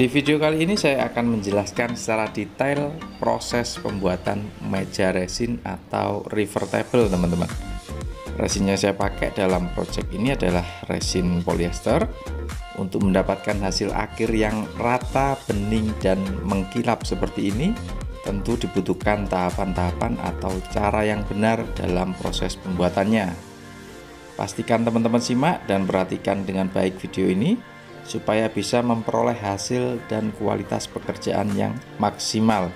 Di video kali ini saya akan menjelaskan secara detail proses pembuatan meja resin atau river table teman-teman Resinnya saya pakai dalam project ini adalah resin polyester Untuk mendapatkan hasil akhir yang rata, bening, dan mengkilap seperti ini Tentu dibutuhkan tahapan-tahapan atau cara yang benar dalam proses pembuatannya Pastikan teman-teman simak dan perhatikan dengan baik video ini supaya bisa memperoleh hasil dan kualitas pekerjaan yang maksimal.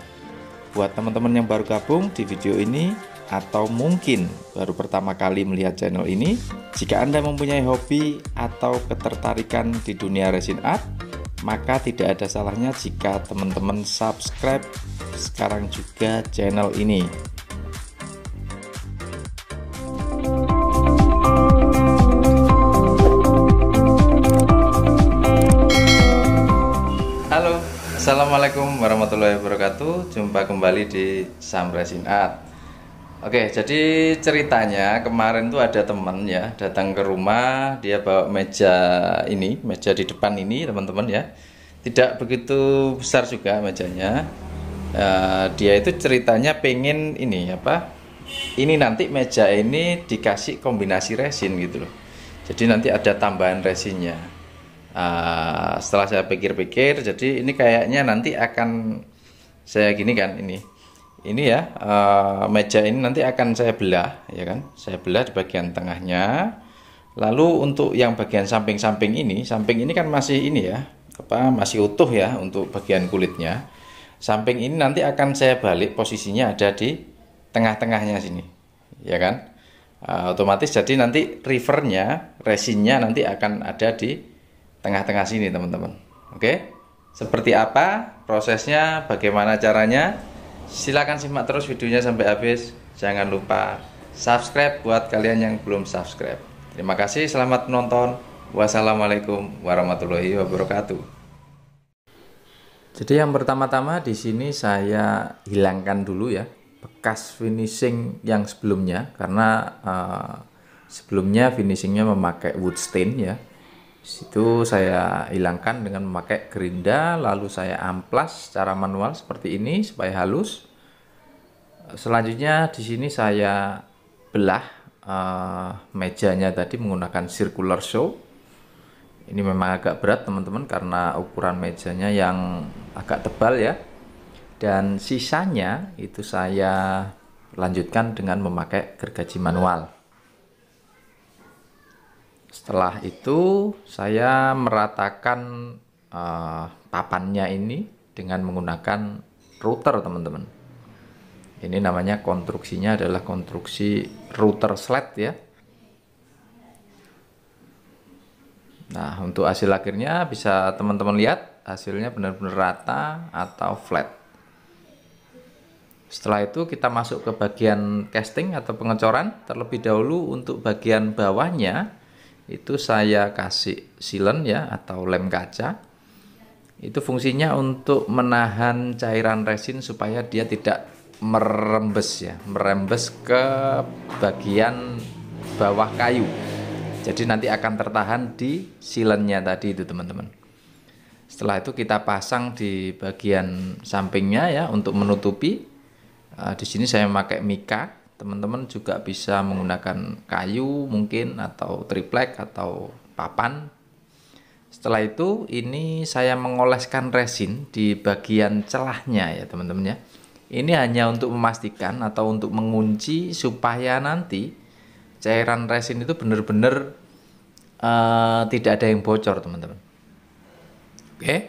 Buat teman-teman yang baru gabung di video ini atau mungkin baru pertama kali melihat channel ini, jika Anda mempunyai hobi atau ketertarikan di dunia resin art, maka tidak ada salahnya jika teman-teman subscribe sekarang juga channel ini Assalamualaikum warahmatullahi wabarakatuh. Jumpa kembali di Samresin Art. Oke, jadi ceritanya kemarin tuh ada temen ya datang ke rumah, dia bawa meja ini, meja di depan ini teman-teman ya. Tidak begitu besar juga mejanya. Uh, dia itu ceritanya pengen ini apa? Ini nanti meja ini dikasih kombinasi resin gitu loh. Jadi nanti ada tambahan resinnya uh, setelah saya pikir-pikir jadi ini kayaknya nanti akan saya gini kan ini ini ya uh, meja ini nanti akan saya belah ya kan saya belah di bagian tengahnya lalu untuk yang bagian samping-samping ini samping ini kan masih ini ya apa masih utuh ya untuk bagian kulitnya samping ini nanti akan saya balik posisinya ada di tengah-tengahnya sini ya kan uh, otomatis jadi nanti rivernya resinnya nanti akan ada di tengah-tengah sini teman-teman oke seperti apa prosesnya bagaimana caranya silahkan simak terus videonya sampai habis jangan lupa subscribe buat kalian yang belum subscribe terima kasih selamat menonton wassalamualaikum warahmatullahi wabarakatuh jadi yang pertama-tama di sini saya hilangkan dulu ya bekas finishing yang sebelumnya karena uh, sebelumnya finishingnya memakai wood stain ya situ saya hilangkan dengan memakai gerinda lalu saya amplas secara manual seperti ini supaya halus selanjutnya di sini saya belah uh, mejanya tadi menggunakan circular saw ini memang agak berat teman-teman karena ukuran mejanya yang agak tebal ya dan sisanya itu saya lanjutkan dengan memakai gergaji manual setelah itu saya meratakan uh, papannya ini dengan menggunakan router teman-teman. Ini namanya konstruksinya adalah konstruksi router sled ya. Nah, untuk hasil akhirnya bisa teman-teman lihat hasilnya benar-benar rata atau flat. Setelah itu kita masuk ke bagian casting atau pengecoran terlebih dahulu untuk bagian bawahnya itu saya kasih silen ya atau lem kaca itu fungsinya untuk menahan cairan resin supaya dia tidak merembes ya merembes ke bagian bawah kayu jadi nanti akan tertahan di silennya tadi itu teman-teman setelah itu kita pasang di bagian sampingnya ya untuk menutupi eh, di sini saya pakai mika teman-teman juga bisa menggunakan kayu mungkin atau triplek atau papan setelah itu ini saya mengoleskan resin di bagian celahnya ya teman-teman ya ini hanya untuk memastikan atau untuk mengunci supaya nanti cairan resin itu benar-benar uh, tidak ada yang bocor teman-teman oke okay.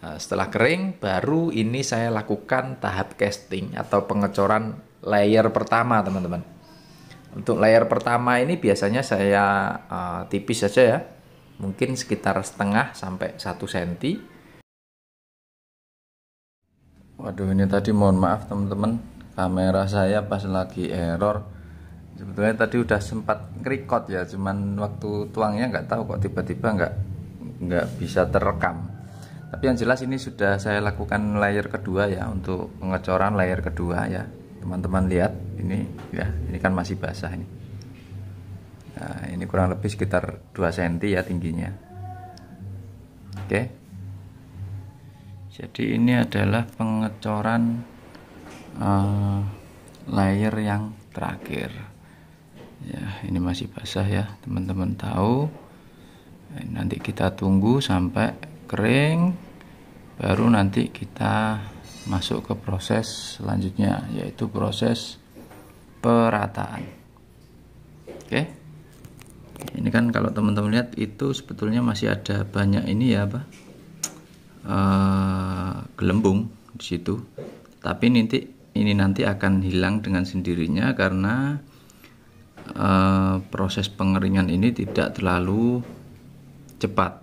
Nah, setelah kering, baru ini saya lakukan tahap casting atau pengecoran layer pertama teman-teman. Untuk layer pertama ini biasanya saya uh, tipis saja ya, mungkin sekitar setengah sampai satu senti. Waduh ini tadi mohon maaf teman-teman, kamera saya pas lagi error. Sebetulnya tadi udah sempat record ya, cuman waktu tuangnya nggak tahu kok tiba-tiba nggak nggak bisa terekam. Tapi yang jelas ini sudah saya lakukan layer kedua ya untuk pengecoran layer kedua ya teman-teman lihat ini ya ini kan masih basah ini nah, ini kurang lebih sekitar 2 cm ya tingginya oke jadi ini adalah pengecoran uh, layer yang terakhir ya ini masih basah ya teman-teman tahu nanti kita tunggu sampai kering baru nanti kita masuk ke proses selanjutnya yaitu proses perataan oke ini kan kalau teman-teman lihat itu sebetulnya masih ada banyak ini ya apa e, gelembung di situ tapi nanti ini nanti akan hilang dengan sendirinya karena e, proses pengeringan ini tidak terlalu cepat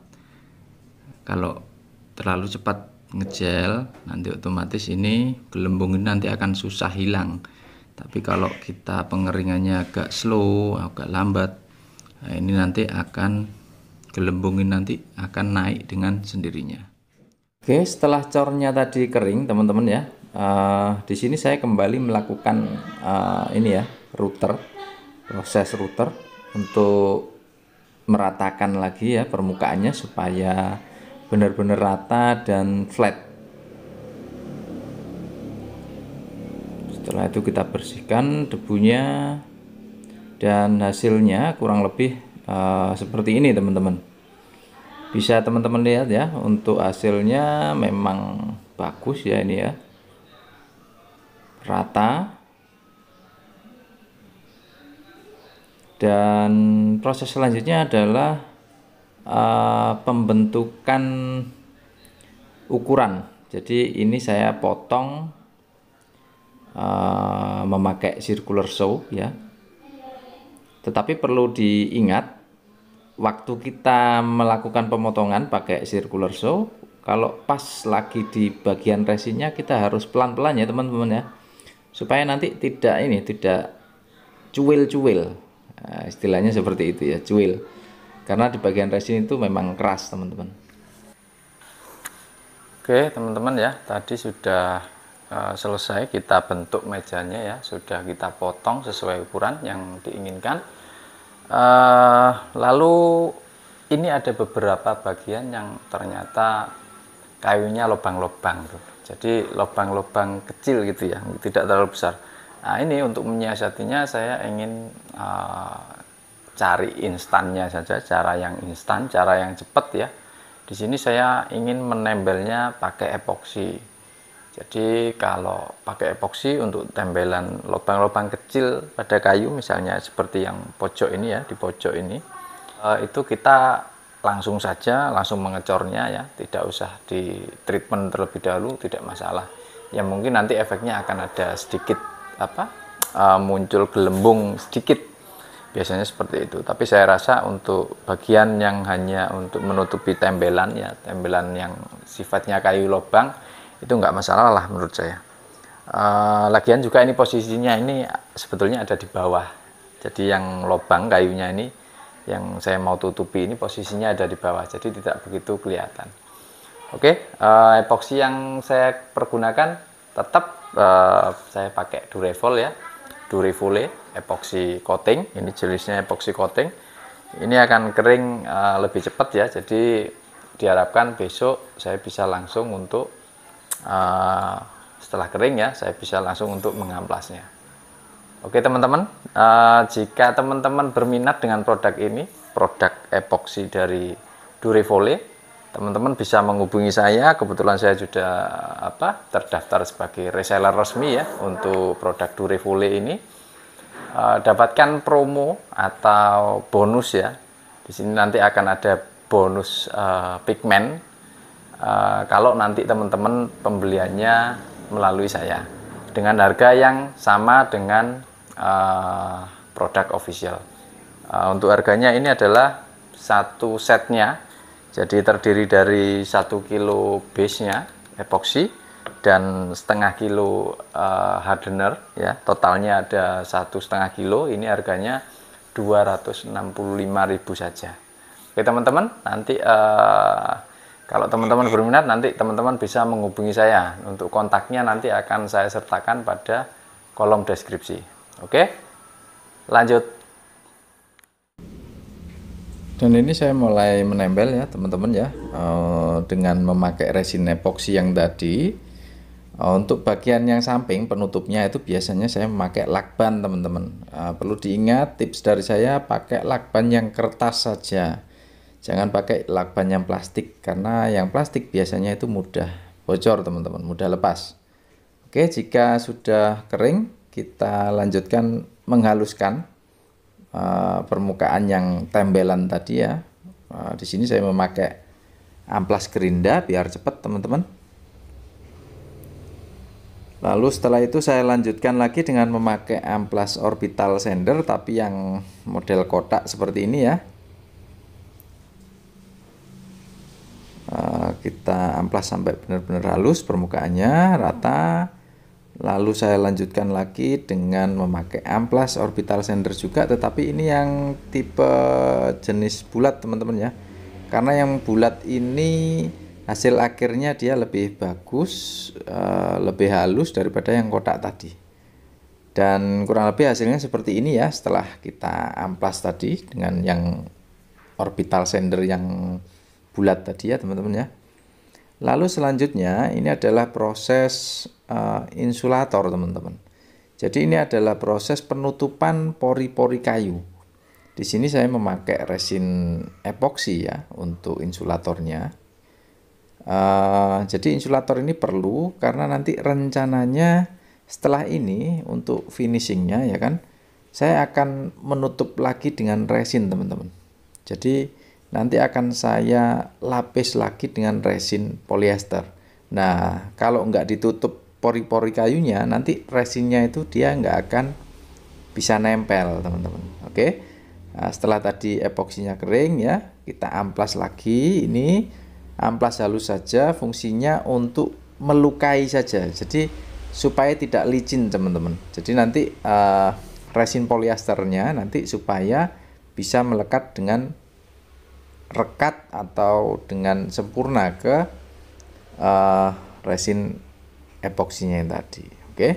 kalau terlalu cepat ngejel nanti otomatis ini gelembung ini nanti akan susah hilang tapi kalau kita pengeringannya agak slow agak lambat nah ini nanti akan gelembung ini nanti akan naik dengan sendirinya oke setelah cornya tadi kering teman-teman ya uh, di sini saya kembali melakukan uh, ini ya router proses router untuk meratakan lagi ya permukaannya supaya benar-benar rata dan flat setelah itu kita bersihkan debunya dan hasilnya kurang lebih uh, seperti ini teman-teman bisa teman-teman lihat ya untuk hasilnya memang bagus ya ini ya rata dan proses selanjutnya adalah Eh, pembentukan ukuran. Jadi ini saya potong uh, memakai circular saw ya. Tetapi perlu diingat waktu kita melakukan pemotongan pakai circular saw, kalau pas lagi di bagian resinnya kita harus pelan-pelan ya teman-teman ya. Supaya nanti tidak ini tidak cuil-cuil. Nah, istilahnya seperti itu ya, cuil karena di bagian resin itu memang keras teman-teman oke teman-teman ya tadi sudah eh, selesai kita bentuk mejanya ya sudah kita potong sesuai ukuran yang diinginkan eh, lalu ini ada beberapa bagian yang ternyata kayunya lubang-lubang lobang jadi lubang-lubang kecil gitu ya tidak terlalu besar nah ini untuk menyiasatinya saya ingin uh, cari instannya saja, cara yang instan, cara yang cepat ya. Di sini saya ingin menembelnya pakai epoksi. Jadi kalau pakai epoksi untuk tembelan lubang-lubang kecil pada kayu misalnya seperti yang pojok ini ya, di pojok ini eh, itu kita langsung saja langsung mengecornya ya, tidak usah di treatment terlebih dahulu, tidak masalah. Ya mungkin nanti efeknya akan ada sedikit apa? Eh, muncul gelembung sedikit biasanya seperti itu tapi saya rasa untuk bagian yang hanya untuk menutupi tembelan ya tembelan yang sifatnya kayu lobang itu nggak masalah lah menurut saya e, lagian juga ini posisinya ini sebetulnya ada di bawah jadi yang lobang kayunya ini yang saya mau tutupi ini posisinya ada di bawah jadi tidak begitu kelihatan oke epoxy eh, epoxy yang saya pergunakan tetap e, saya pakai durevol ya durevole epoxy coating. Ini jenisnya epoxy coating. Ini akan kering uh, lebih cepat ya. Jadi diharapkan besok saya bisa langsung untuk uh, setelah kering ya, saya bisa langsung untuk mengamplasnya. Oke teman-teman, uh, jika teman-teman berminat dengan produk ini, produk epoxy dari Durevole, teman-teman bisa menghubungi saya kebetulan saya sudah apa terdaftar sebagai reseller resmi ya untuk produk Durevole ini Eh, dapatkan promo atau bonus ya. Di sini nanti akan ada bonus uh, eh, pigmen uh, eh, kalau nanti teman-teman pembeliannya melalui saya dengan harga yang sama dengan uh, produk official. Uh, untuk harganya ini adalah satu setnya, jadi terdiri dari satu kilo base-nya epoxy dan setengah kilo uh, hardener ya totalnya ada satu setengah kilo ini harganya 265.000 saja oke teman-teman nanti uh, kalau teman-teman berminat nanti teman-teman bisa menghubungi saya untuk kontaknya nanti akan saya sertakan pada kolom deskripsi oke lanjut dan ini saya mulai menempel ya teman-teman ya eh, dengan memakai resin epoxy yang tadi Oh, untuk bagian yang samping penutupnya itu biasanya saya memakai lakban teman-teman. Ah, perlu diingat tips dari saya pakai lakban yang kertas saja. Jangan pakai lakban yang plastik karena yang plastik biasanya itu mudah bocor teman-teman, mudah lepas. Oke, jika sudah kering kita lanjutkan menghaluskan uh, permukaan yang tembelan tadi ya. Uh, di sini saya memakai amplas gerinda biar cepat teman-teman Lalu setelah itu saya lanjutkan lagi dengan memakai amplas orbital sender tapi yang model kotak seperti ini ya. Eh, kita amplas sampai benar-benar halus permukaannya rata. Lalu saya lanjutkan lagi dengan memakai amplas orbital sender juga tetapi ini yang tipe jenis bulat teman-teman ya. Karena yang bulat ini hasil akhirnya dia lebih bagus, eh, lebih halus daripada yang kotak tadi. Dan kurang lebih hasilnya seperti ini ya setelah kita amplas tadi dengan yang orbital sender yang bulat tadi ya teman-teman ya. Lalu selanjutnya ini adalah proses uh, insulator teman-teman. Jadi ini adalah proses penutupan pori-pori kayu. Di sini saya memakai resin epoxy ya untuk insulatornya. Eh, jadi insulator ini perlu karena nanti rencananya setelah ini untuk finishingnya ya kan saya akan menutup lagi dengan resin teman-teman. Jadi nanti akan saya lapis lagi dengan resin polyester. Nah kalau nggak ditutup pori-pori kayunya nanti resinnya itu dia nggak akan bisa nempel teman-teman. Oke. Nah, setelah tadi epoksinya kering ya kita amplas lagi ini amplas halus saja fungsinya untuk melukai saja jadi supaya tidak licin teman-teman jadi nanti uh, resin polyesternya nanti supaya bisa melekat dengan rekat atau dengan sempurna ke uh, resin epoksinya yang tadi oke okay?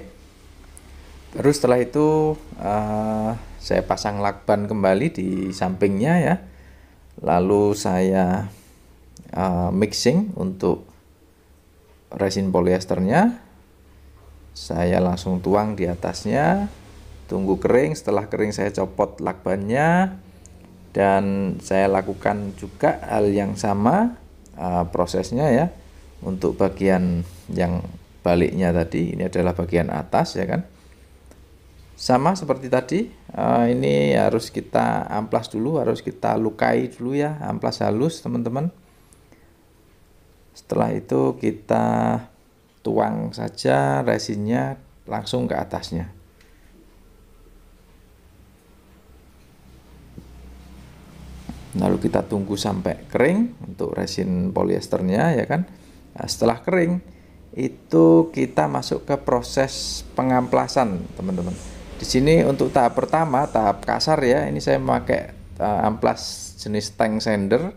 terus setelah itu uh, saya pasang lakban kembali di sampingnya ya lalu saya uh, mixing untuk resin polyesternya saya langsung tuang di atasnya tunggu kering setelah kering saya copot lakbannya dan saya lakukan juga hal yang sama uh, prosesnya ya untuk bagian yang baliknya tadi ini adalah bagian atas ya kan sama seperti tadi uh, ini harus kita amplas dulu harus kita lukai dulu ya amplas halus teman-teman setelah itu kita tuang saja resinnya langsung ke atasnya lalu kita tunggu sampai kering untuk resin polyesternya ya kan nah, setelah kering itu kita masuk ke proses pengamplasan teman-teman di sini untuk tahap pertama tahap kasar ya ini saya memakai eh, amplas jenis tank sander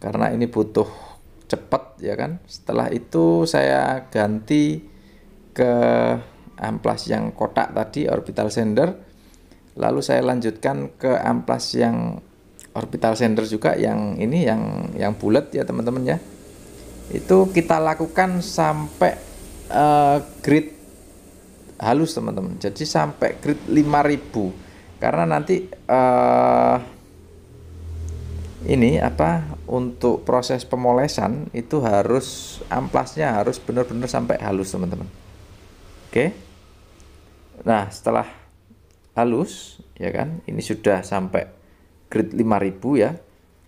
karena ini butuh cepat ya kan setelah itu saya ganti ke amplas yang kotak tadi orbital sender lalu saya lanjutkan ke amplas yang orbital sender juga yang ini yang yang bulat ya teman-teman ya itu kita lakukan sampai uh, grid halus teman-teman jadi sampai grid 5000 karena nanti uh, ini apa untuk proses pemolesan itu harus amplasnya harus benar-benar sampai halus teman-teman oke nah setelah halus ya kan ini sudah sampai grade 5000 ya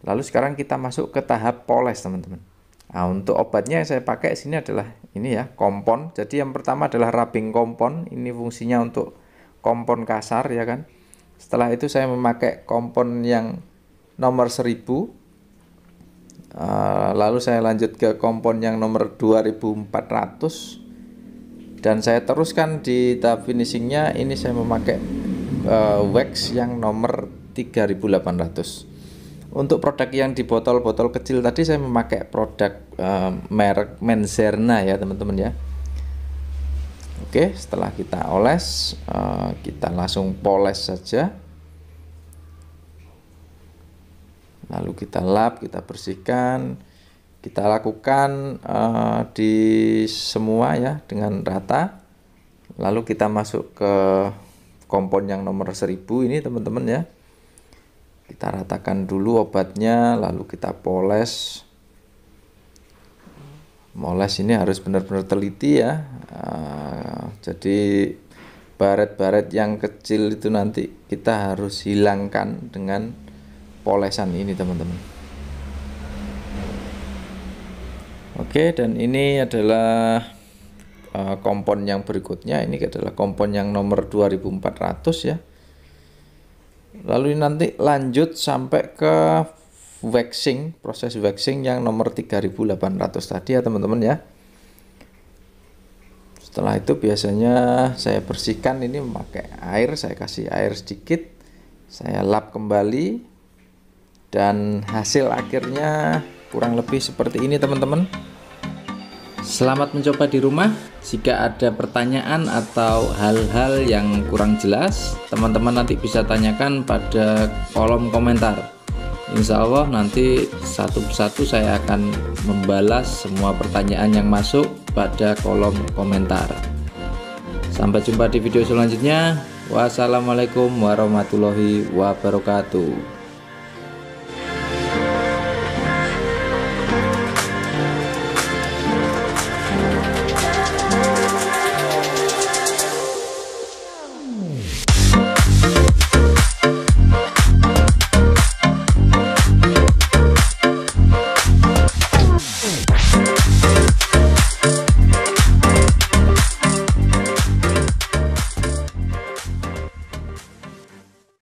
lalu sekarang kita masuk ke tahap poles teman-teman nah untuk obatnya yang saya pakai sini adalah ini ya kompon jadi yang pertama adalah rubbing kompon ini fungsinya untuk kompon kasar ya kan setelah itu saya memakai kompon yang nomor 1000 ah, lalu saya lanjut ke kompon yang nomor 2400 dan saya teruskan di tahap finishingnya ini saya memakai uh, wax yang nomor 3800 untuk produk yang di botol-botol kecil tadi saya memakai produk uh, merek Menzerna ya teman-teman ya Oke setelah kita oles uh, kita langsung poles saja lalu kita lap kita bersihkan kita lakukan uh, di semua ya dengan rata lalu kita masuk ke kompon yang nomor 1000 ini teman-teman ya kita ratakan dulu obatnya lalu kita poles moles ini harus benar-benar teliti ya uh, jadi baret-baret yang kecil itu nanti kita harus hilangkan dengan polesan ini teman-teman oke dan ini adalah eh, kompon yang berikutnya ini adalah kompon yang nomor 2400 ya lalu nanti lanjut sampai ke waxing proses waxing yang nomor 3800 tadi ya teman-teman ya setelah itu biasanya saya bersihkan ini memakai air saya kasih air sedikit saya lap kembali dan hasil akhirnya kurang lebih seperti ini teman-teman Selamat mencoba di rumah. Jika ada pertanyaan atau hal-hal yang kurang jelas, teman-teman nanti bisa tanyakan pada kolom komentar. Insya Allah nanti satu persatu saya akan membalas semua pertanyaan yang masuk pada kolom komentar. Sampai jumpa di video selanjutnya. Wassalamualaikum warahmatullahi wabarakatuh.